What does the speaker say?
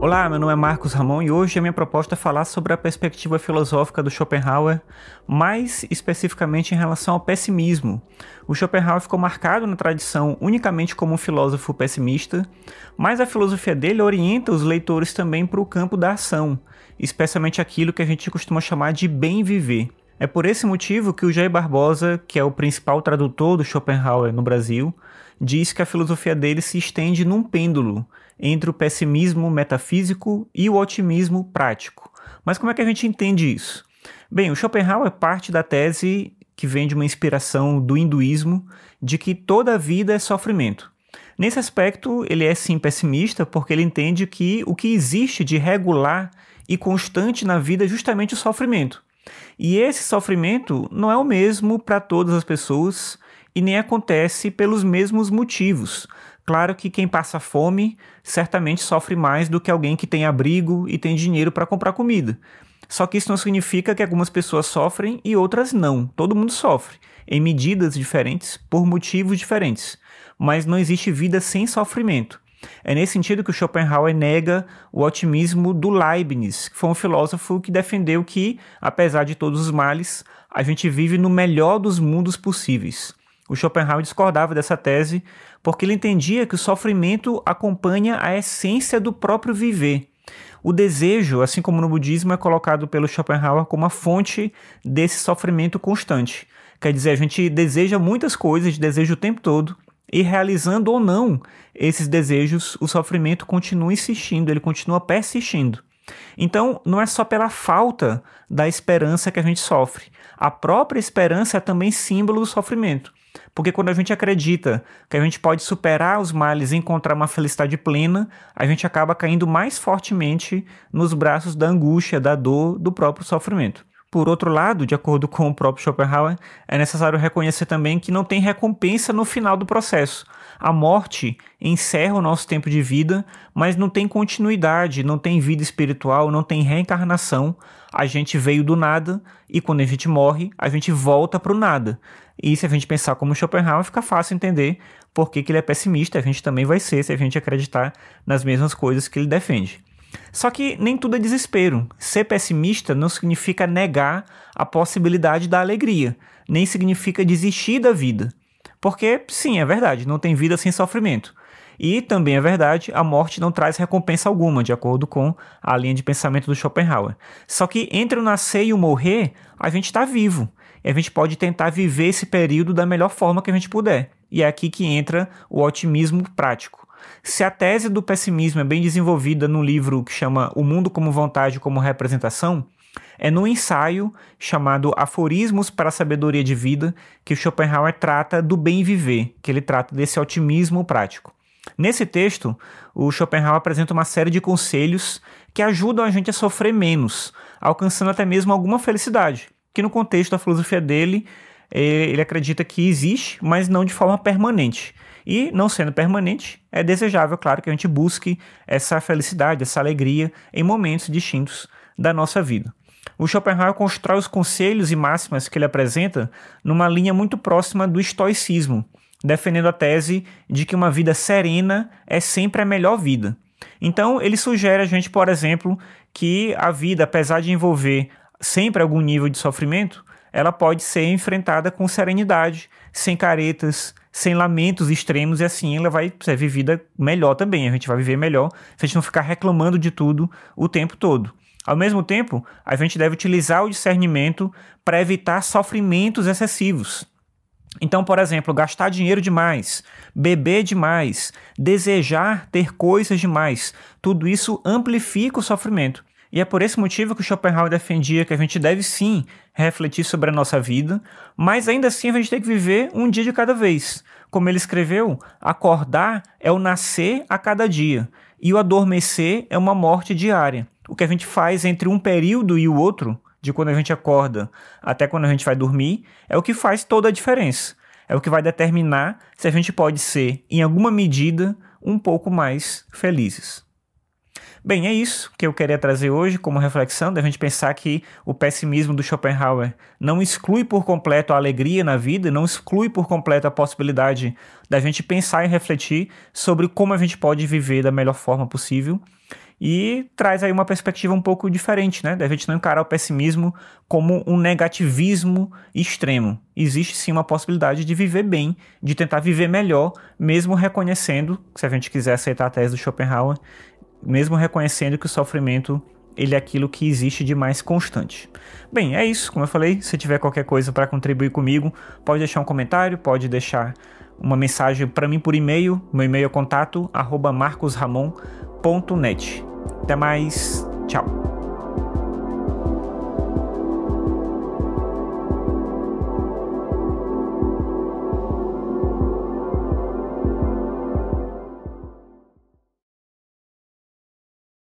Olá, meu nome é Marcos Ramon e hoje a minha proposta é falar sobre a perspectiva filosófica do Schopenhauer, mais especificamente em relação ao pessimismo. O Schopenhauer ficou marcado na tradição unicamente como um filósofo pessimista, mas a filosofia dele orienta os leitores também para o campo da ação, especialmente aquilo que a gente costuma chamar de bem viver. É por esse motivo que o Jair Barbosa, que é o principal tradutor do Schopenhauer no Brasil, diz que a filosofia dele se estende num pêndulo entre o pessimismo metafísico e o otimismo prático. Mas como é que a gente entende isso? Bem, o Schopenhauer é parte da tese que vem de uma inspiração do hinduísmo de que toda a vida é sofrimento. Nesse aspecto, ele é sim pessimista, porque ele entende que o que existe de regular e constante na vida é justamente o sofrimento. E esse sofrimento não é o mesmo para todas as pessoas e nem acontece pelos mesmos motivos. Claro que quem passa fome certamente sofre mais do que alguém que tem abrigo e tem dinheiro para comprar comida. Só que isso não significa que algumas pessoas sofrem e outras não. Todo mundo sofre, em medidas diferentes, por motivos diferentes. Mas não existe vida sem sofrimento. É nesse sentido que o Schopenhauer nega o otimismo do Leibniz, que foi um filósofo que defendeu que, apesar de todos os males, a gente vive no melhor dos mundos possíveis. O Schopenhauer discordava dessa tese porque ele entendia que o sofrimento acompanha a essência do próprio viver. O desejo, assim como no budismo, é colocado pelo Schopenhauer como a fonte desse sofrimento constante. Quer dizer, a gente deseja muitas coisas, deseja o tempo todo, e realizando ou não esses desejos, o sofrimento continua insistindo, ele continua persistindo. Então, não é só pela falta da esperança que a gente sofre. A própria esperança é também símbolo do sofrimento. Porque quando a gente acredita que a gente pode superar os males e encontrar uma felicidade plena, a gente acaba caindo mais fortemente nos braços da angústia, da dor, do próprio sofrimento. Por outro lado, de acordo com o próprio Schopenhauer, é necessário reconhecer também que não tem recompensa no final do processo. A morte encerra o nosso tempo de vida, mas não tem continuidade, não tem vida espiritual, não tem reencarnação. A gente veio do nada e quando a gente morre, a gente volta para o nada. E se a gente pensar como Schopenhauer, fica fácil entender por que, que ele é pessimista. A gente também vai ser se a gente acreditar nas mesmas coisas que ele defende. Só que nem tudo é desespero. Ser pessimista não significa negar a possibilidade da alegria, nem significa desistir da vida. Porque, sim, é verdade, não tem vida sem sofrimento. E também é verdade, a morte não traz recompensa alguma, de acordo com a linha de pensamento do Schopenhauer. Só que entre o nascer e o morrer, a gente está vivo. E a gente pode tentar viver esse período da melhor forma que a gente puder. E é aqui que entra o otimismo prático. Se a tese do pessimismo é bem desenvolvida no livro que chama O Mundo como Vontade como Representação, é no ensaio chamado Aforismos para a Sabedoria de Vida que Schopenhauer trata do bem viver, que ele trata desse otimismo prático. Nesse texto, o Schopenhauer apresenta uma série de conselhos que ajudam a gente a sofrer menos, alcançando até mesmo alguma felicidade, que no contexto da filosofia dele ele acredita que existe, mas não de forma permanente. E não sendo permanente, é desejável, claro, que a gente busque essa felicidade, essa alegria em momentos distintos da nossa vida. O Schopenhauer constrói os conselhos e máximas que ele apresenta numa linha muito próxima do estoicismo, defendendo a tese de que uma vida serena é sempre a melhor vida. Então, ele sugere a gente, por exemplo, que a vida, apesar de envolver sempre algum nível de sofrimento, ela pode ser enfrentada com serenidade, sem caretas, sem lamentos extremos, e assim ela vai ser vivida melhor também. A gente vai viver melhor se a gente não ficar reclamando de tudo o tempo todo. Ao mesmo tempo, a gente deve utilizar o discernimento para evitar sofrimentos excessivos. Então, por exemplo, gastar dinheiro demais, beber demais, desejar ter coisas demais, tudo isso amplifica o sofrimento. E é por esse motivo que Schopenhauer defendia que a gente deve sim refletir sobre a nossa vida, mas ainda assim a gente tem que viver um dia de cada vez. Como ele escreveu, acordar é o nascer a cada dia, e o adormecer é uma morte diária. O que a gente faz entre um período e o outro, de quando a gente acorda até quando a gente vai dormir, é o que faz toda a diferença. É o que vai determinar se a gente pode ser, em alguma medida, um pouco mais felizes. Bem, é isso que eu queria trazer hoje como reflexão, da gente pensar que o pessimismo do Schopenhauer não exclui por completo a alegria na vida, não exclui por completo a possibilidade da gente pensar e refletir sobre como a gente pode viver da melhor forma possível e traz aí uma perspectiva um pouco diferente, né? Da gente não encarar o pessimismo como um negativismo extremo. Existe sim uma possibilidade de viver bem, de tentar viver melhor, mesmo reconhecendo, se a gente quiser aceitar a tese do Schopenhauer, mesmo reconhecendo que o sofrimento ele é aquilo que existe de mais constante. Bem, é isso. Como eu falei, se tiver qualquer coisa para contribuir comigo, pode deixar um comentário, pode deixar uma mensagem para mim por e-mail. Meu e-mail é contato marcosramon.net. Até mais, tchau.